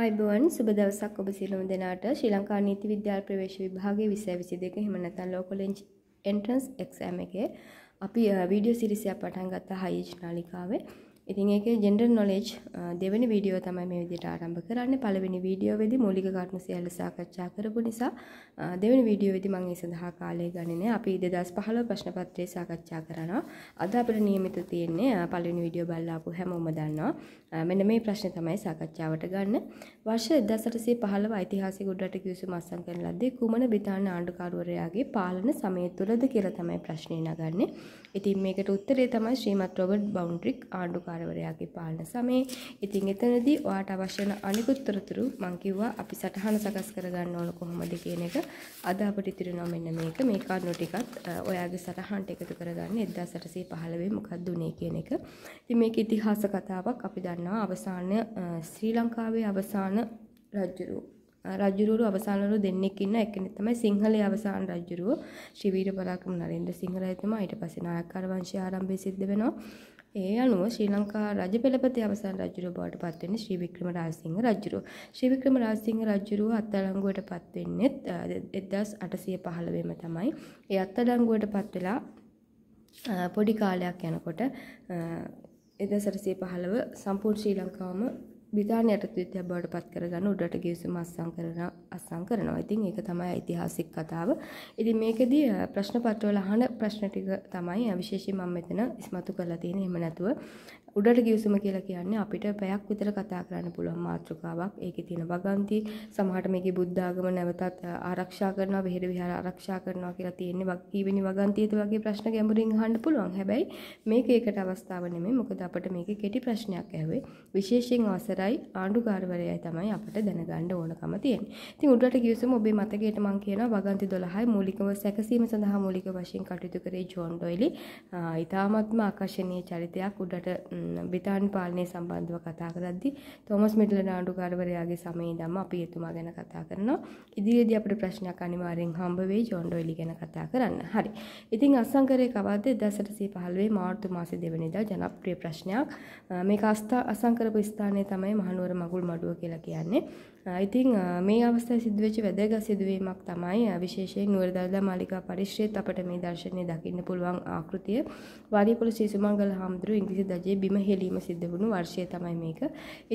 අයිබෝන් සුබ දවසක් ඔබ සියලුම දෙනාට ශ්‍රී ලංකා නීති විද්‍යාල ප්‍රවේශ විභාගයේ 2022 එහෙම නැත්නම් ලෝකල් එන්ට්‍රන්ස් එක්සෑම් එකේ අපි වීඩියෝ සිරිසියක් පටන් ගත්තා හයිජ් නාලිකාවේ. ඉතින් ඒක ජෙන්ඩර් නොලෙජ් දෙවනි වීඩියෝ තමයි මේ විදිහට ආරම්භ කරන්නේ පළවෙනි වීඩියෝ වෙදි මූලික කරුණු සියල්ල සාකච්ඡා කරපු නිසා දෙවනි වීඩියෝ වෙදි මම ඒ සඳහා කාලය ගන්නේ නැහැ අපි 2015 ප්‍රශ්න පත්‍රය සාකච්ඡා කරනවා අද අපිට නියමිත තියෙන්නේ පළවෙනි වීඩියෝ බලලා ආපු හැමෝම දන්නවා මෙන්න මේ ප්‍රශ්නේ තමයි සාකච්ඡාවට ගන්න වර්ෂ 1815 ඓතිහාසික උඩරට කිවිසුම අත්සන් කරන ලද්දේ කුමන බ්‍රිතාන්‍ය ආණ්ඩුකරුවරයාගේ පාලන සමය තුලද කියලා තමයි ප්‍රශ්නේ නගන්නේ ඉතින් මේකට උත්තරේ තමයි ශ්‍රීමත් රොබර්ට් බවුන්ඩ්‍රික් ආණ්ඩුකාර කුමාරවරයාගේ පාලන සමයේ. ඉතින් එතනදී ඔයාට අවශ්‍ය වෙන අනිකුත් තොරතුරු මම කිව්වා අපි සටහන සකස් කරගන්න ඕන කොහොමද කියන එක. අද අපිට ඉතිරිනවා මෙන්න මේක. මේ කරුණු ටිකත් ඔයාගේ සටහනට එකතු කරගන්න 1815 මොකක්ද උනේ කියන එක. ඉතින් මේක ඉතිහාස කතාවක් අපි දන්නවා අවසාන ශ්‍රී ලංකාවේ අවසාන රජුරු රජුරු අවසානරු දෙන්නෙක් ඉන්න එකෙනෙක් තමයි සිංහලයේ අවසාන රජුරු ශ්‍රී වීර පරාක්‍රම නරේන්ද්ර සිංහරත්නම ඊට පස්සේ නායකකාර වංශය ආරම්භය සිද්ධ වෙනවා. ඒ අනුව ශ්‍රී ලංකා රජ පෙළපතේ අවසාන රජුරුව බවට පත් වෙන්නේ ශ්‍රී වික්‍රම රාජසිංහ රජුරුව. ශ්‍රී වික්‍රම රාජසිංහ රජුරුව අත්අඩංගුවට පත් වෙන්නේත් 1815 ම තමයි. ඒ අත්අඩංගුවට පත් වෙලා පොඩි කාලයක් යනකොට එදසරසේ පහළව සම්පූර් ශ්‍රී ලංකාවම බ්‍රිතාන්‍ය යටතීත්‍ය බවට පත් කරගන්න උඩට ගිවිසුම අත්සන් කරන අත්සන් කරනවා. ඉතින් ඒක තමයි ඓතිහාසික කතාව. ඉතින් මේකෙදී ප්‍රශ්න පත්‍රවල අහන ප්‍රශ්න ටික තමයි විශේෂයෙන් මම මෙතන ඉස්මතු කරලා තියෙන්නේ. එහෙම නැතුව උඩට ගිවිසුම කියලා කියන්නේ අපිට පැයක් විතර කතා කරන්න පුළුවන් මාතෘකාවක්. ඒකේ තියෙන වගන්ති සමහරට මේකේ බුද්ධ ආගම නැවතත් ආරක්ෂා කරනවා, විහෙර විහාර ආරක්ෂා කරනවා කියලා තියෙන්නේ වගකීවෙනි වගන්තියද වගේ ප්‍රශ්න ගැඹුරින් අහන්න පුළුවන්. හැබැයි මේක ඒකට අවස්ථාව නෙමෙයි. මොකද අපිට මේකේ කෙටි ප්‍රශ්නයක් ඇහුවේ. විශේෂයෙන් අවසරයි ආණ්ඩුකාරවරයයි තමයි අපිට දැනගන්න ඕනකම තියෙන්නේ. ඉතින් උඩට ගිවිසුම ඔබේ මතකයට මම කියනවා වගන්ති 12යි මූලිකව සැකසීම සඳහා මූලික වශයෙන් කටයුතු කරේ ජෝන් ඩොයිලි. ඊටාත්ම ආකර්ෂණීය චරිතයක් උඩට බ්‍රිතාන්‍ය පාලනය සම්බන්ධව කතා කරද්දී තෝමස් මිඩ්ලන් ආණ්ඩුකාරවරයාගේ සමයේ ඉඳන්ම අපි එතුමා ගැන කතා කරනවා. ඉදිරියේදී අපිට ප්‍රශ්නයක් අනිවාර්යෙන් හම්බ වෙයි ජොන් ඩොයිලි ගැන කතා කරන්න. හරි. ඉතින් අසංකරයේ කවද්ද 1815 මාර්තු මාසේ දෙවනිදා ජනප්‍රිය ප්‍රශ්නයක්. මේක අස්ථා අසංකරපු ස්ථානය තමයි මහනුවර මගුල් මඩුව කියලා කියන්නේ. ඉතිං uh, මේ අවස්ථා සිදුවච වැදග සිදුවීමක් තමයි uh, විශේෂයෙන් නුවරදල්ලා මාලිකා පරිශ්‍රයත් අපට මේ දර්ශනය දකින්න පුළුවන් ආකෘතිය වාරිපුල සීසුමංගල හාමුදුරු ඉංග්‍රිසි දජයේ බිම හෙලීම සිද්ධ වුණු වර්ෂය තමයි මේක.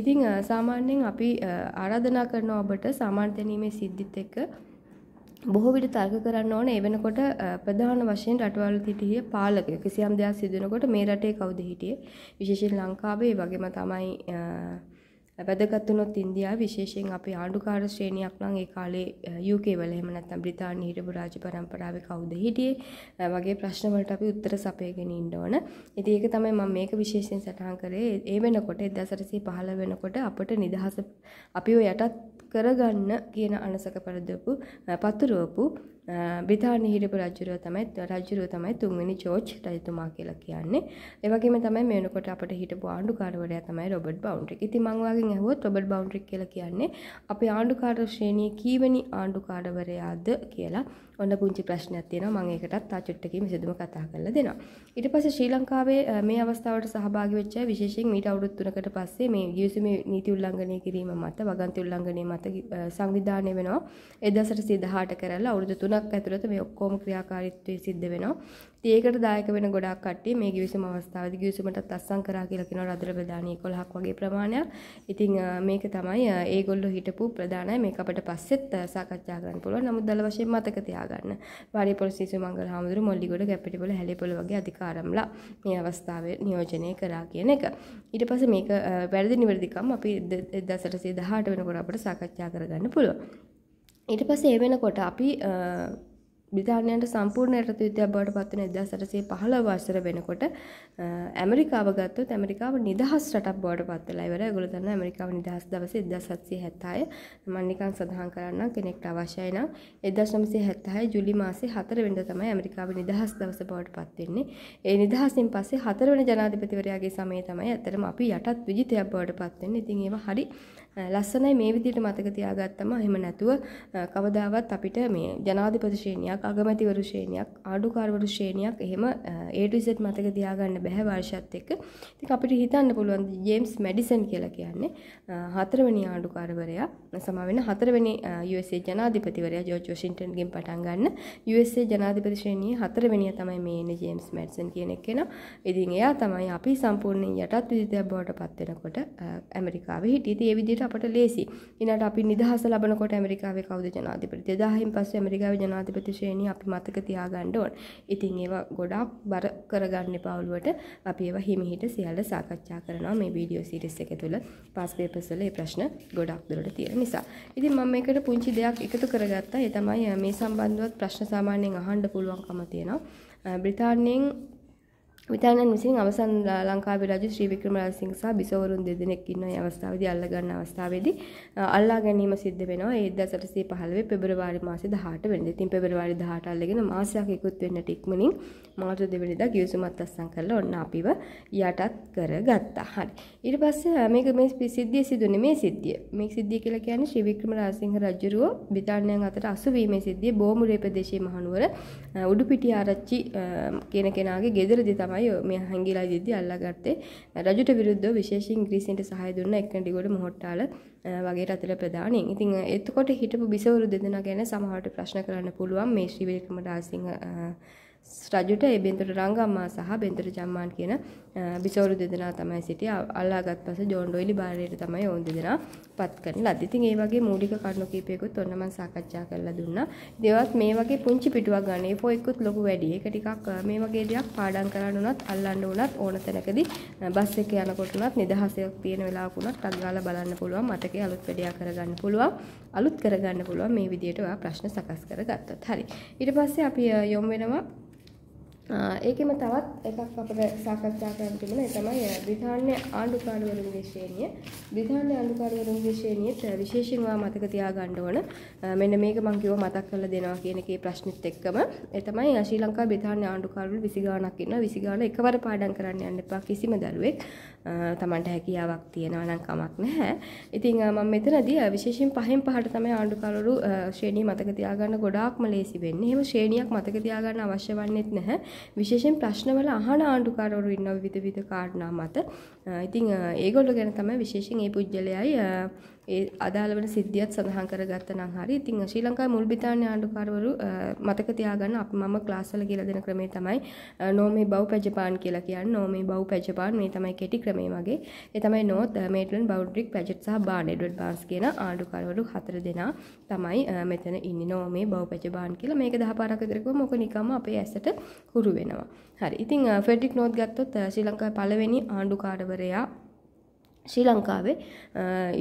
ඉතිං uh, සාමාන්‍යයෙන් අපි ආරාධනා කරන ඔබට සාමාන්තනීමේ සිද්ධිත් එක්ක බොහෝ විට තර්ක කරන්න ඕන ඒ වෙනකොට ප්‍රධාන වශයෙන් රටවල් හිටියේ පාලක කිසියම් දෙයක් සිදුනකොට මේ රටේ කවුද හිටියේ විශේෂයෙන් ලංකාවේ වගේම තමයි වැදගත් වුණොත් ඉන්දියාව විශේෂයෙන් අපේ ආණ්ඩුකාර ශ්‍රේණියක් නම් ඒ කාලේ UK වල එහෙම නැත්නම් බ්‍රිතාන්‍ය හිටපු රාජ්‍ය පරම්පරාවේ කවුද හිටියේ වගේ ප්‍රශ්න වලට අපි උත්තර සපයගෙන ඉන්න ඕන. ඉතින් ඒක තමයි මම මේක විශේෂයෙන් සටහන් කරේ. ඒ වෙනකොට 1815 වෙනකොට අපට නිදහස අපිව යටත් කරගන්න කියන අනසක පරදපු පතුරවපු බ්‍රතාානය හිටපු රජුරුව තමයි රජුරුව තමයි තුන්වනි චෝච් රජතුමා කියලා කියන්නේ ඒවගේම තමයි මේනකොට අපට හිටපු ආණ්ඩුකාරවරයා තමයි රොබට් බවන්ට්‍රික් ඉති මංවාගෙන් ඇහුවත් රොබට් බවන්ට්‍රික් කියලා කියන්නේ අපේ ආණ්ඩුකාර ශ්‍රේණිය කීවනි ආණ්ඩුකාරවරයාද කියලා ඔන්න පුංචි ප්‍රශ්නයක් තියෙනවා මම ඒකටත් තාචුට්ටකින් විසඳුම කතා කරලා දෙනවා ඊට පස්සේ ශ්‍රී ලංකාවේ මේ අවස්ථාවට සහභාගී වෙච්ච විශේෂයෙන් මීට අවුරුදු 3කට පස්සේ මේ ගිවිසුමේ නීති උල්ලංඝනය කිරීම මත වගන්ති උල්ලංඝනය මත සංවිධානය වෙනවා 1918 කරලා අවුරුදු 3 තුනක් ඇතුළත මේ ඔක්කොම ක්‍රියාකාරීත්වය සිද්ධ වෙනවා. ඉතින් ඒකට දායක වෙන ගොඩාක් කට්ටිය මේ ගිවිසුම අවස්ථාවේදී ගිවිසුමටත් අත්සන් කරා කියලා කියනවා රදළ ප්‍රදානී 11ක් වගේ ප්‍රමාණයක්. ඉතින් මේක තමයි ඒගොල්ලෝ හිටපු ප්‍රධානයි මේක අපිට පස්සෙත් සාකච්ඡා කරන්න පුළුවන්. නමුත් දල වශයෙන් මතක තියාගන්න. වාරිපොළ සිසු මංගල හාමුදුරු මොල්ලිගොඩ කැපිටිපොළ හැලිපොළ වගේ අධිකාරම්ලා මේ අවස්ථාවේ නියෝජනය කරා කියන එක. ඊට පස්සේ මේක වැරදි නිවැරදිකම් අපි 2018 වෙනකොට අපිට සාකච්ඡා කරගන්න පුළුවන්. ඊට පස්සේ ඒ වෙනකොට අපි බ්‍රිතාන්‍යයට සම්පූර්ණ රට යුද්ධයක් බවට පත්වන 1915 වසර වෙනකොට ඇමරිකාව ගත්තොත් ඇමරිකාව නිදහස් රටක් බවට පත් වෙලා ඉවරයි. ඒගොල්ලෝ දන්නවා ඇමරිකාව නිදහස් දවසේ 1776 මම නිකන් සඳහන් කරන්නම් කෙනෙක්ට අවශ්‍යයි නම් 1976 ජූලි මාසේ 4 වෙනිදා තමයි ඇමරිකාව නිදහස් දවස බවට පත් වෙන්නේ. ඒ නිදහසින් පස්සේ 4 වෙනි ජනාධිපතිවරයාගේ සමය තමයි ඇත්තටම අපි යටත් විජිතයක් බවට පත් වෙන්නේ. ඉතින් ඒව හරි ලස්සනයි මේ විදිහට මතක තියාගත්තම එහෙම නැතුව කවදාවත් අපිට මේ ජනාධිපති ශ්‍රේණියක් අගමැතිවරු ශ්‍රේණියක් ආඩුකාරවරු ශ්‍රේණියක් එහෙම A to Z මතක තියාගන්න බැහැ වර්ෂත් එක්ක. ඉතින් අපිට හිතන්න පුළුවන් ජේම්ස් මැඩිසන් කියලා කියන්නේ හතරවෙනි ආණ්ඩුකාරවරයා සමා වෙන හතරවෙනි USA ජනාධිපතිවරයා ජෝර්ජ් වොෂින්ටන්ගෙන් පටන් ගන්න USA ජනාධිපති ශ්‍රේණියේ හතරවෙනිය තමයි මේ ඉන්නේ ජේම්ස් මැඩිසන් කියන කෙනා. ඉතින් එයා තමයි අපි සම්පූර්ණයෙන් යටත් විජිතයක් බවට පත් වෙනකොට ඇමරිකාවේ හිටියේ. ඉතින් ඒ විදිහට අපට ලේසි. ඊනට අපි නිදහස ලබනකොට ඇමරිකාවේ කවුද ජනාධිපති? 2000න් පස්සේ ඇමරිකාවේ ජනාධිපති ශ්‍රේණිය අපි මතක තියාගන්න ඕන. ඉතින් ඒවා ගොඩක් බර කරගන්න එපා ඔළුවට. අපි ඒවා හිමිහිට සියල්ල සාකච්ඡා කරනවා මේ වීඩියෝ සීරීස් එක තුළ. පාස් පේපර්ස් වල මේ ප්‍රශ්න ගොඩක් දුරට තියෙන නිසා. ඉතින් මම මේකට පුංචි දෙයක් එකතු කරගත්තා. ඒ තමයි මේ සම්බන්ධවත් ප්‍රශ්න සාමාන්‍යයෙන් අහන්න පුළුවන්කම තියෙනවා. බ්‍රිතාන්‍යයෙන් විතානන් විසින් අවසන් ලංකාවේ රජු ශ්‍රී වික්‍රමරාජසිංහ සහ බිසවරුන් දෙදෙනෙක් ඉන්න මේ අවස්ථාවේදී අල්ලා ගන්න අවස්ථාවේදී අල්ලා ගැනීම සිද්ධ වෙනවා 1815 පෙබරවාරි මාසේ 18 වෙනිදා. ඉතින් පෙබරවාරි 18 අල්ලගෙන මාසයක් ඉක්ුත් වෙන්නට ඉක්මනින් මාර්තු 2 වෙනිදා ගිවිසුමත් අත්සන් කරලා ඔන්න අපිව යටත් කරගත්තා. හරි. ඊට පස්සේ මේක මේ සිද්ධිය සිදුනේ මේ සිද්ධිය. මේ සිද්ධිය කියලා කියන්නේ ශ්‍රී වික්‍රමරාජසිංහ රජුරුව බ්‍රිතාන්‍යයන් අතර අසුවීමේ සිද්ධිය බෝමුරේ ප්‍රදේශයේ මහනුවර උඩුපිටිය ආරච්චි කියන කෙනාගේ ගෙදරදී තමයි තමයි මේ හංගිලා දිද්දි අල්ලාගත්තේ රජුට විරුද්ධව විශේෂයෙන් ඉංග්‍රීසියන්ට සහාය දුන්න එක්කඩිගොඩ මොහොට්ටාල වගේ රටල ප්‍රධානීන්. ඉතින් එතකොට හිටපු බිසවරු දෙදෙනා ගැන සමහරට ප්‍රශ්න කරන්න පුළුවන් මේ ශ්‍රී වික්‍රමදාසිංහ රජුට ඒ බෙන්තර රංගම්මා සහ බෙන්තර ජම්මාන් කියන බිසවරු දෙදෙනා තමයි සිටිය අල්ලාගත් පස ජෝන් ඩොයිලි බාරයට තමයි ඔවුන් දෙදෙනා පත් කරන ලද. ඉතින් ඒ වගේ මූලික කරුණු කීපයකුත් ඔන්න මම සාකච්ඡා කරලා දුන්නා. දේවත් මේ වගේ පුංචි පිටුවක් ගන්න. ඒ ෆෝයිකුත් ලොකු වැඩි. ඒක ටිකක් මේ වගේ දෙයක් පාඩම් කරන්න උනත් අල්ලන්න උනත් ඕන තැනකදී බස් එක යනකොට උනත් නිදහසක් තියෙන වෙලාවක උනත් ටක් ගාලා බලන්න පුළුවන්. මතකේ අලුත් වැඩයක් කරගන්න පුළුවන්. අලුත් කරගන්න පුළුවන් මේ විදිහට ඔයා ප්‍රශ්න සකස් කරගත්තත්. හරි. ඊට පස්සේ අපි යොමු වෙනවා ඒකෙම තවත් එකක් අපිට සාකච්ඡා කරන්න තිබුණා ඒ තමයි බ්‍රිතාන්‍ය ආණ්ඩුකාරවරුන්ගේ ශ්‍රේණිය. බ්‍රිතාන්‍ය ආණ්ඩුකාරවරුන්ගේ ශ්‍රේණියෙත් විශේෂයෙන්ම මතක තියාගන්න ඕන. මෙන්න මේක මම කිව්වා මතක් කරලා දෙනවා කියන එකේ ප්‍රශ්නෙත් එක්කම ඒ තමයි ශ්‍රී ලංකා බ්‍රිතාන්‍ය ආණ්ඩුකාරවරු 20 ගාණක් ඉන්නවා. 20 ගාණ එකවර පාඩම් කරන්න යන්න එපා කිසිම දරුවෙක්. Tamanට හැකියාවක් තියෙනවා නම් කමක් නැහැ. ඉතින් මම මෙතනදී විශේෂයෙන් පහෙන් පහට තමයි ආණ්ඩුකාරවරු ශ්‍රේණිය මතක තියාගන්න ගොඩාක්ම ලේසි වෙන්නේ. එහෙම ශ්‍රේණියක් මතක තියාගන්න අවශ්‍ය වන්නේත් නැහැ. විශේෂයෙන් ප්‍රශ්නවල අහන ආණ්ඩුකාරවරු ඉන්නවා විවිධ විධ කාරණා මත. ඉතින් ඒගොල්ලෝ ගැන තමයි විශේෂයෙන් මේ පුජ්‍යලයයි ඒ අදාළ වෙන සිද්ධියත් සඳහන් කරගත්තා නම් හරි. ඉතින් ශ්‍රී ලංකාවේ මුල් බ්‍රිතාන්‍ය ආණ්ඩුකාරවරු මතක තියාගන්න අපි මම ක්ලාස් වල කියලා දෙන ක්‍රමේ තමයි නෝමේ බව් පැජපාන් කියලා කියන්නේ. නෝමේ බව් පැජපාන් මේ තමයි කෙටි ක්‍රමේ මගේ. ඒ තමයි නෝත් මේට්ලන් බවුඩ්රික් පැජට් සහ බාන් එඩ්වඩ් බාන්ස් කියන ආණ්ඩුකාරවරු හතර දෙනා තමයි මෙතන ඉන්නේ නෝමේ බව් පැජපාන් කියලා. මේක දහ පාරක් විතර කිව්වම මොක නිකම්ම අපේ ඇසට හුරු වෙනවා. හරි. ඉතින් ෆෙඩ්රික් නෝත් ගත්තොත් ශ්‍රී ලංකාවේ පළවෙනි ආණ්ඩුකාරවරයා ශ්‍රී ලංකාවේ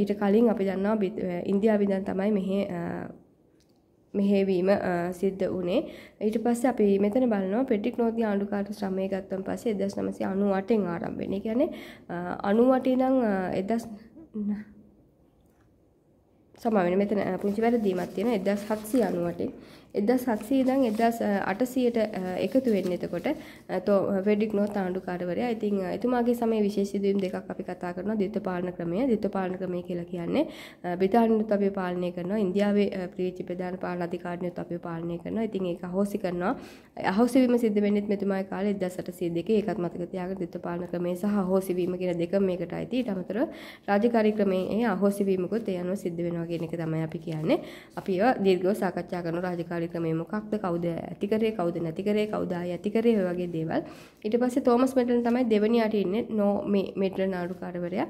ඊට කලින් අපි දන්නවා ඉන්දියා විදන් තමයි මෙහෙ මෙහෙවීම සිද්ධ වනේ ඊට පස්ස අපි මෙතන බලනවා පෙටික් නෝති ආණ්ඩුකාට ශ්‍රමය ගත්තම් පස්සේ එදස් නමසි අනුවටෙන් ආරම්භෙන ගැන අනුවටනං එදස් සමවෙන මෙතන පුංචි වැරදීමත් තියෙන එදස් හත්සි අනුවටේ එදා සත්සී දං එදස් අටසියට එකතු වෙන්න එතකොට තෝ වැඩික් නෝ තාණ්ඩුකාරවරයා ඉතින් එතුමාගේ සමේ විශේෂසිදුවම් දෙකක් අපි කතා කරන දෙත පාලන ක්‍රමය දෙත පාලන ක්‍රමය කියලා කියන්නේ බ්‍රිතාන්‍යුත් අපි පාලනය කරනවා ඉන්දියාවේ ප්‍රීචි ප්‍රධාන පාලන අධිකාරණයුත් අපි පාලනය කරනවා ඉතින් ඒක අහෝසි කරනවා අහෝසිවීම සිද්ධ වෙන්නෙත් මෙතුමාගේ කාලේ 1800 දෙකේ ඒකත් මතක තියාගන්න දෙත පාලන ක්‍රමය සහ අහෝසිවීම කියන දෙක මේකට අයිති ඊට අමතරව රාජකාරී ක්‍රමයේ අහෝසිවීමකුත් ඒ අනුව සිද්ධ වෙනවා කියන එක තමයි අපි කියන්නේ අපි ඒවා දීර්ඝව සාකච්ඡා කරන රාජකාරී ආවිල්ල ක්‍රමය මොකක්ද කවුද ඇති කරේ කවුද නැති කරේ කවුද ඇති කරේ ඔය වගේ දේවල් ඊට පස්සේ තෝමස් මෙඩ්ලන් තමයි දෙවැනියට ඉන්නේ නෝ මේ මෙඩ්ලන් ආණ්ඩුකාරවරයා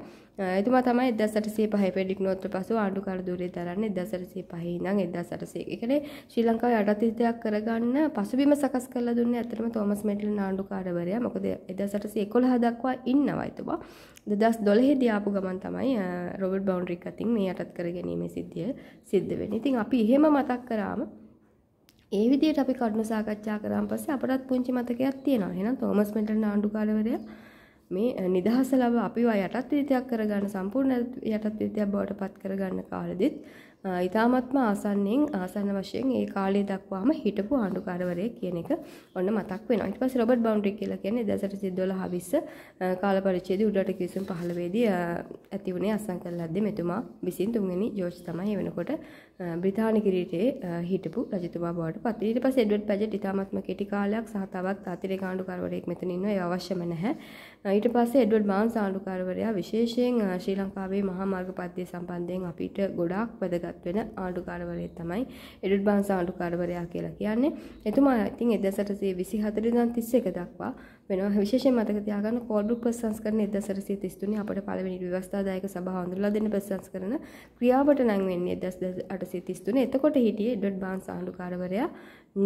එතුමා තමයි 1805 පෙඩික් නෝත්‍ර පසු ආණ්ඩුකාර ධුරය දරන්නේ 1805 ඉඳන් 1801. ඒ කියන්නේ ශ්‍රී ලංකාවේ යටතීතයක් කරගන්න පසුබිම සකස් කරලා දුන්නේ ඇත්තටම තෝමස් මෙඩ්ලන් ආණ්ඩුකාරවරයා. මොකද 1811 දක්වා ඉන්නවා එතුමා. 2012 දී ආපු ගමන් තමයි රොබර්ට් බවුන්ඩ්‍රික් අතින් මේ යටත් කර ගැනීමේ සිද්ධිය සිද්ධ වෙන්නේ. ඉතින් අපි එහෙම මතක් කරාම ඒ විදිහට අපි කරුණු සාකච්ඡා කරාන් පස්සේ අපටත් පුංචි මතකයක් තියෙනවා. එහෙනම් තෝමස් මෙන්ටල් නාඩුකාරවරයා මේ නිදහස ලබ අපිව යටත් විදිතයක් කරගන්න සම්පූර්ණ යටත් විදිතයක් බවට පත් කරගන්න කාලෙදිත් ඉතාමත්ම ආසන්නෙන් ආසන්න වශයෙන් ඒ කාලය දක්වාම හිටපු ආණ්ඩුකාරවරයෙක් කියන එක ඔන්න මතක් වෙනවා. ඊට පස්සේ රොබර්ට් බවුන්ඩරි කියලා කියන්නේ 1912 20 කාල පරිච්ඡේදය උඩට කිවිසුම් 15 දී ඇති වුණේ අසංකල්ලද්දී මෙතුමා විසින් තුන්වෙනි ජෝර්ජ් තමයි වෙනකොට බ්‍රිතාන්‍ය කිරීටයේ හිටපු රජතුමා බවට පත් වෙනවා. ඊට පස්සේ එඩ්වඩ් පැජට් ඉතාමත්ම කෙටි කාලයක් සහ තවත් අතිරේක ආණ්ඩුකාරවරයෙක් මෙතන ඉන්නවා. ඒ අවශ්‍යම නැහැ. ඊට පස්සේ එඩ්වඩ් බාන්ස් ආණ්ඩුකාරවරයා විශේෂයෙන් ශ්‍රී ලංකාවේ මහා මාර්ග පත්‍ය සම්බන්ධයෙන් අපිට ගොඩාක් වැදගත් ජීවත් වෙන ආණ්ඩුකාරවරයෙක් තමයි එඩ්වඩ් බාන්ස් ආණ්ඩුකාරවරයා කියලා කියන්නේ. එතුමා ඉතින් 1824 ඉඳන් 31 දක්වා වෙන විශේෂ මතක තියාගන්න කෝල්බුක් ප්‍රසංස්කරන 1933 අපට පළවෙනි විවස්ථාදායක සභාව හඳුන්වලා දෙන ප්‍රසංස්කරන ක්‍රියාවට නම් වෙන්නේ 1833. එතකොට හිටියේ එඩ්වඩ් බාන්ස් ආණ්ඩුකාරවරයා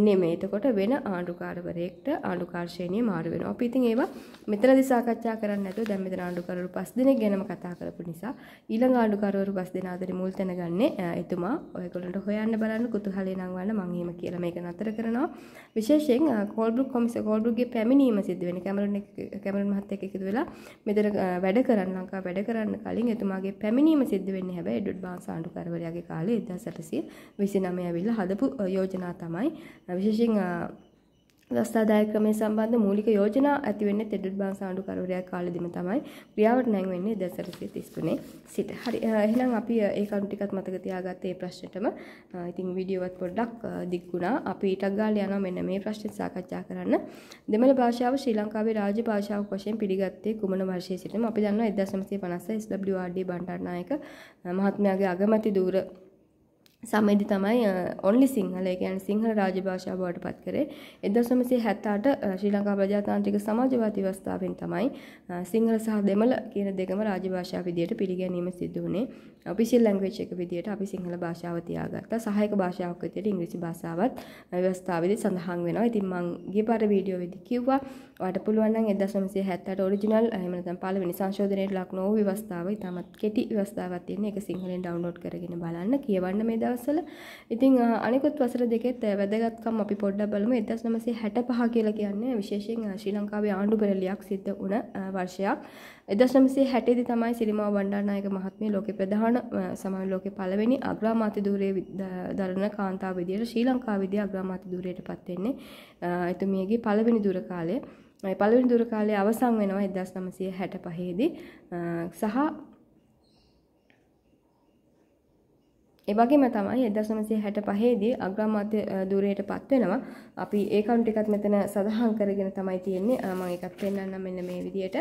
නෙමෙයි. එතකොට වෙන ආණ්ඩුකාරවරයෙක්ට ආණ්ඩුකාර ශ්‍රේණිය මාරු වෙනවා. අපි ඉතින් ඒවා මෙතනදී සාකච්ඡා කරන්නේ නැතුව දැන් මෙතන ආණ්ඩුකාරවරු 5 දෙනෙක් ගැනම කතා කරපු නිසා ඊළඟ ආණ්ඩුකාරවරු 5 දෙනා අතරේ මුල් තැන ගන්නේ එතුමා. ඔයගොල්ලන්ට හොයන්න බලන්න කුතුහලයේ නම් වන්න මම එහෙම කියලා මේක නතර කරනවා. විශේෂයෙන් කෝල්බ්‍රුක් කොමිස කෝල්බ්‍රුක්ගේ පැමිණීම සිද්ධ වෙන කැමරුන් කැමරුන් මහත්තයක එකතු වෙලා මෙතන වැඩ කරන්න ලංකා වැඩ කරන්න කලින් එතුමාගේ පැමිණීම සිද්ධ වෙන්නේ හැබැයි එඩ්වඩ් බාන් සාණ්ඩුකාරවරයාගේ කාලේ 1929 ඇවිල්ලා හදපු යෝජනා තමයි විශේෂයෙන් ගස්ථාදාය ක්‍රමය සම්බන්ධ මූලික යෝජනා ඇති වෙන්නේ තෙඩුල් බාන් සාණ්ඩුකරවරයා කාලෙදිම තමයි ක්‍රියාවට නැංවෙන්නේ දැන් සැරසිය 33 සිට. හරි එහෙනම් අපි ඒ කරුණු ටිකත් මතක තියාගත්තේ ප්‍රශ්නෙටම. ඉතින් වීඩියෝවත් පොඩ්ඩක් දික්ුණා. අපි ඊටක් ගාලා යනවා මෙන්න මේ ප්‍රශ්නේ සාකච්ඡා කරන්න. දෙමළ භාෂාව ශ්‍රී ලංකාවේ රාජ්‍ය භාෂාවක් වශයෙන් පිළිගත්තේ කුමන වර්ෂයේ සිටම? අපි දන්නවා 1956 SWRD බණ්ඩාරනායක මහත්මයාගේ අගමැති ධූර සමේදි තමයි ඔන්ලි සිංහල ගැන් සිංහල රාජ භාෂා බවට පත් කරේ එදසමසේ හැත්තාට ශ්‍රී ලංකා ප්‍රජාතාන්ත්‍රික සමාජවාති වස්ථාවෙන් තමයි සිංහල සහ දෙමළ කියන දෙකම රාජභාෂා විදියට පිළිගැනීම සිද්ධ වුණේ ඔෆිසියල් ලැංග්වේජ් එක විදියට අපි සිංහල භාෂාව තියාගත්තා සහායක භාෂාවක් විදියට ඉංග්‍රීසි භාෂාවත් ව්‍යවස්ථාවේදී සඳහන් වෙනවා ඉතින් මම ගිය පාර වීඩියෝ වෙදී කිව්වා ඔයාලට පුළුවන් නම් 1970 ඔරිජිනල් එහෙම නැත්නම් පළවෙනි සංශෝධනයේ ලක් නොවූ ව්‍යවස්ථාව ඉතාමත් කෙටි ව්‍යවස්ථාවක් තියෙන එක සිංහලෙන් ඩවුන්ලෝඩ් කරගෙන බලන්න කියවන්න මේ දවස්වල. ඉතින් අනිකුත් වසර දෙකෙත් වැදගත්කම් අපි පොඩ්ඩක් බලමු. 1965 කියලා කියන්නේ විශේෂයෙන් ශ්‍රී ලංකාවේ ආණ්ඩු පෙරලියක් සිද්ධ වුණ වර්ෂයක්. 1960 දී තමයි සිරිමාව බණ්ඩාරනායක මහත්මිය ලෝකේ ප්‍රධාන සමාන ලෝකේ පළවෙනි අග්‍රාමාත්‍ය ධූරයේ දරන කාන්තාව විදියට ශ්‍රී ලංකාවේදී අග්‍රාමාත්‍ය ධූරයටපත් වෙන්නේ එතුමියගේ පළවෙනි දුර කාලය. පළවෙනි දුර කාලය අවසන් වෙනවා 1965 දී සහ එවගේම තමයි 1965 දී අග්‍රාමාත්‍ය ධුරයට පත් වෙනවා. අපි ඒ කවුන්ට් එකත් මෙතන සඳහන් කරගෙන තමයි තියෙන්නේ. මම ඒකත් පෙන්නන්නම් මෙන්න මේ විදියට.